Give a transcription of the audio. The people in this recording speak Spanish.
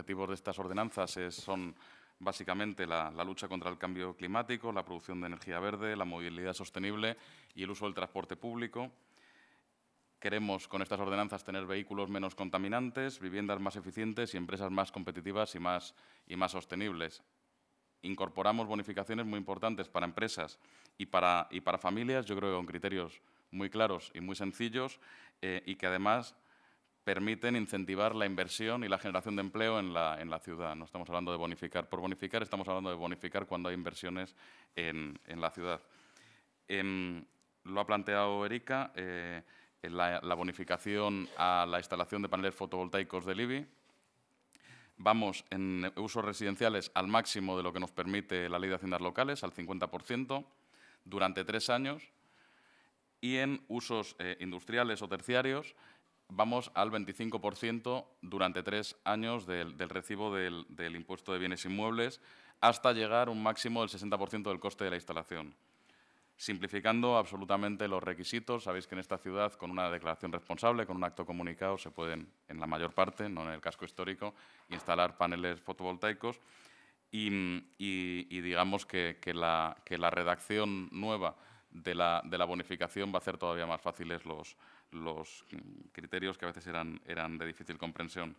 objetivos de estas ordenanzas son básicamente la, lucha contra el cambio climático, la producción de energía verde, la movilidad sostenible y el uso del transporte público. Queremos con estas ordenanzas tener vehículos menos contaminantes, viviendas más eficientes y empresas más competitivas y más, y más sostenibles. Incorporamos bonificaciones muy importantes para empresas y para, y para familias, yo creo que con criterios muy claros y muy sencillos eh, y que además permiten incentivar la inversión y la generación de empleo en la, en ciudad. No estamos hablando de bonificar por bonificar, estamos hablando de bonificar cuando hay inversiones en, en la ciudad. Em, lo ha planteado Erika, eh, la, bonificación a la instalación de paneles fotovoltaicos de IBI. Vamos en usos residenciales al máximo de lo que nos permite la Ley de Haciendas Locales, al 50%, durante tres años, y en usos eh, industriales o terciarios vamos al 25% durante tres años del, recibo del, impuesto de bienes inmuebles hasta llegar un máximo del 60% del coste de la instalación. Simplificando absolutamente los requisitos, sabéis que en esta ciudad con una declaración responsable, con un acto comunicado, se pueden, en la mayor parte, no en el casco histórico, instalar paneles fotovoltaicos y, digamos que la redacción nueva de la, bonificación va a hacer todavía más fáciles los, criterios que a veces eran de difícil comprensión.